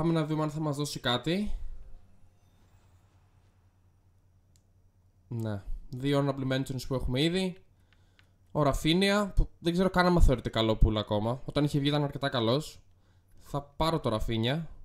Πάμε να δούμε αν θα μας δώσει κάτι. Ναι. Δύο honorable mentions που έχουμε ήδη. Ο Ραφίνια, δεν ξέρω καν αν θεωρείται καλό πουλ ακόμα. Όταν είχε βγει ήταν αρκετά καλός Θα πάρω το Ραφίνια.